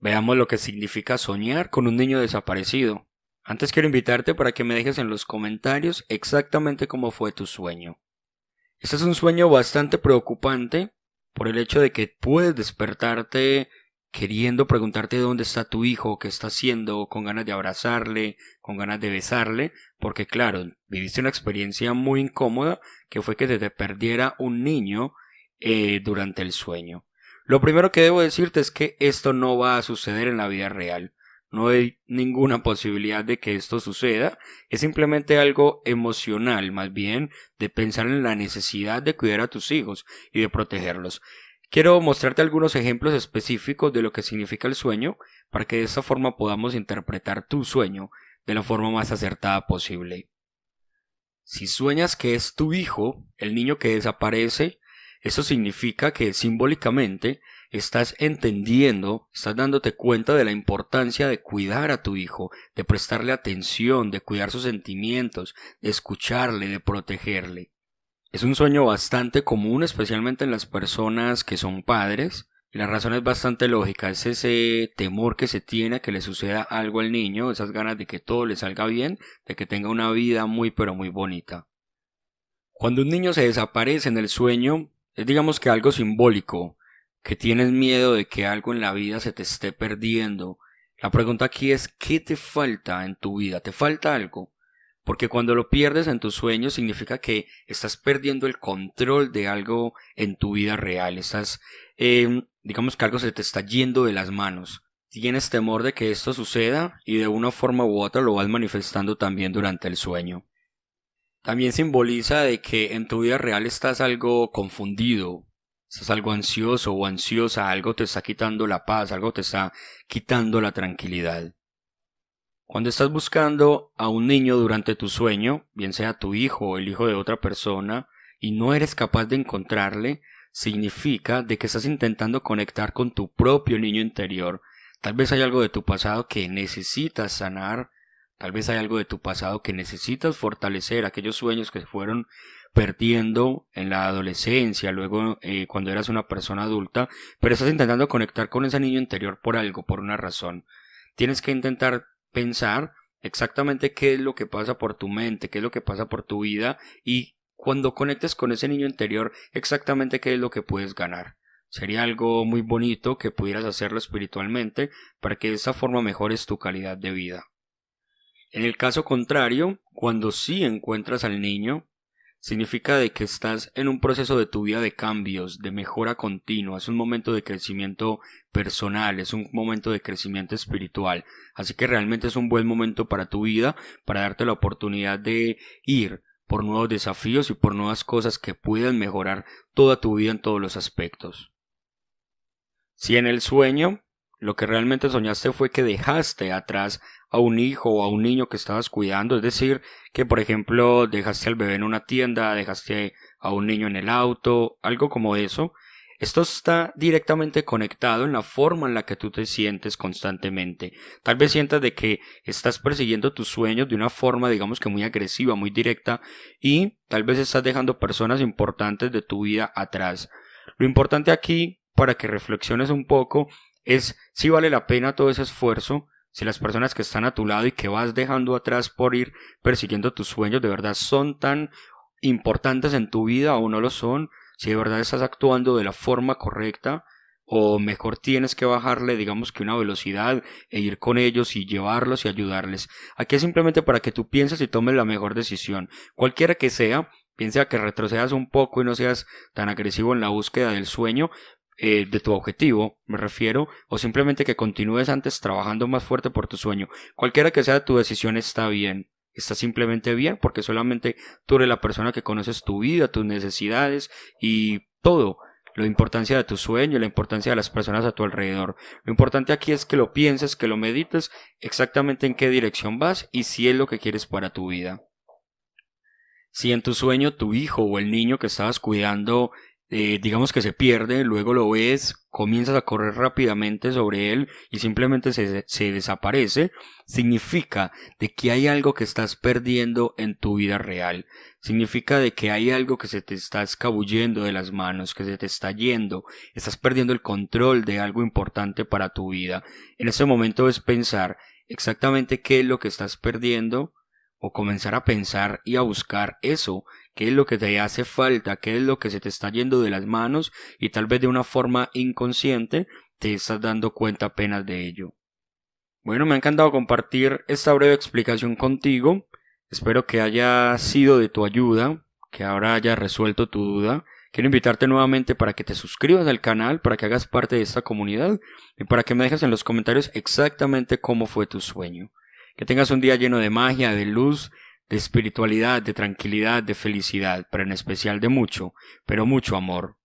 Veamos lo que significa soñar con un niño desaparecido. Antes quiero invitarte para que me dejes en los comentarios exactamente cómo fue tu sueño. Este es un sueño bastante preocupante por el hecho de que puedes despertarte queriendo preguntarte dónde está tu hijo, qué está haciendo, con ganas de abrazarle, con ganas de besarle, porque claro, viviste una experiencia muy incómoda que fue que te perdiera un niño eh, durante el sueño. Lo primero que debo decirte es que esto no va a suceder en la vida real. No hay ninguna posibilidad de que esto suceda. Es simplemente algo emocional, más bien, de pensar en la necesidad de cuidar a tus hijos y de protegerlos. Quiero mostrarte algunos ejemplos específicos de lo que significa el sueño para que de esta forma podamos interpretar tu sueño de la forma más acertada posible. Si sueñas que es tu hijo, el niño que desaparece, eso significa que simbólicamente estás entendiendo, estás dándote cuenta de la importancia de cuidar a tu hijo, de prestarle atención, de cuidar sus sentimientos, de escucharle, de protegerle. Es un sueño bastante común, especialmente en las personas que son padres, y la razón es bastante lógica, es ese temor que se tiene a que le suceda algo al niño, esas ganas de que todo le salga bien, de que tenga una vida muy pero muy bonita. Cuando un niño se desaparece en el sueño, es digamos que algo simbólico, que tienes miedo de que algo en la vida se te esté perdiendo. La pregunta aquí es, ¿qué te falta en tu vida? ¿Te falta algo? Porque cuando lo pierdes en tus sueños significa que estás perdiendo el control de algo en tu vida real. Estás, em, digamos que algo se te está yendo de las manos. Tienes temor de que esto suceda y de una forma u otra lo vas manifestando también durante el sueño también simboliza de que en tu vida real estás algo confundido, estás algo ansioso o ansiosa, algo te está quitando la paz, algo te está quitando la tranquilidad. Cuando estás buscando a un niño durante tu sueño, bien sea tu hijo o el hijo de otra persona, y no eres capaz de encontrarle, significa de que estás intentando conectar con tu propio niño interior. Tal vez hay algo de tu pasado que necesitas sanar Tal vez hay algo de tu pasado que necesitas fortalecer, aquellos sueños que se fueron perdiendo en la adolescencia, luego eh, cuando eras una persona adulta, pero estás intentando conectar con ese niño interior por algo, por una razón. Tienes que intentar pensar exactamente qué es lo que pasa por tu mente, qué es lo que pasa por tu vida y cuando conectes con ese niño interior, exactamente qué es lo que puedes ganar. Sería algo muy bonito que pudieras hacerlo espiritualmente para que de esa forma mejores tu calidad de vida. En el caso contrario, cuando sí encuentras al niño, significa de que estás en un proceso de tu vida de cambios, de mejora continua, es un momento de crecimiento personal, es un momento de crecimiento espiritual, así que realmente es un buen momento para tu vida, para darte la oportunidad de ir por nuevos desafíos y por nuevas cosas que puedan mejorar toda tu vida en todos los aspectos. Si en el sueño lo que realmente soñaste fue que dejaste atrás a un hijo o a un niño que estabas cuidando, es decir, que por ejemplo dejaste al bebé en una tienda, dejaste a un niño en el auto, algo como eso. Esto está directamente conectado en la forma en la que tú te sientes constantemente. Tal vez sientas de que estás persiguiendo tus sueños de una forma, digamos que muy agresiva, muy directa, y tal vez estás dejando personas importantes de tu vida atrás. Lo importante aquí, para que reflexiones un poco, es si vale la pena todo ese esfuerzo, si las personas que están a tu lado y que vas dejando atrás por ir persiguiendo tus sueños de verdad son tan importantes en tu vida o no lo son, si de verdad estás actuando de la forma correcta o mejor tienes que bajarle digamos que una velocidad e ir con ellos y llevarlos y ayudarles. Aquí es simplemente para que tú pienses y tomes la mejor decisión, cualquiera que sea, piensa que retrocedas un poco y no seas tan agresivo en la búsqueda del sueño, eh, de tu objetivo, me refiero, o simplemente que continúes antes trabajando más fuerte por tu sueño. Cualquiera que sea tu decisión está bien, está simplemente bien porque solamente tú eres la persona que conoces tu vida, tus necesidades y todo. La importancia de tu sueño, la importancia de las personas a tu alrededor. Lo importante aquí es que lo pienses, que lo medites exactamente en qué dirección vas y si es lo que quieres para tu vida. Si en tu sueño tu hijo o el niño que estabas cuidando eh, digamos que se pierde, luego lo ves, comienzas a correr rápidamente sobre él y simplemente se, se, desaparece, significa de que hay algo que estás perdiendo en tu vida real, significa de que hay algo que se te está escabullendo de las manos, que se te está yendo, estás perdiendo el control de algo importante para tu vida. En ese momento es pensar exactamente qué es lo que estás perdiendo, o comenzar a pensar y a buscar eso, qué es lo que te hace falta, qué es lo que se te está yendo de las manos y tal vez de una forma inconsciente te estás dando cuenta apenas de ello. Bueno, me ha encantado compartir esta breve explicación contigo. Espero que haya sido de tu ayuda, que ahora haya resuelto tu duda. Quiero invitarte nuevamente para que te suscribas al canal, para que hagas parte de esta comunidad y para que me dejes en los comentarios exactamente cómo fue tu sueño. Que tengas un día lleno de magia, de luz, de espiritualidad, de tranquilidad, de felicidad, pero en especial de mucho, pero mucho amor.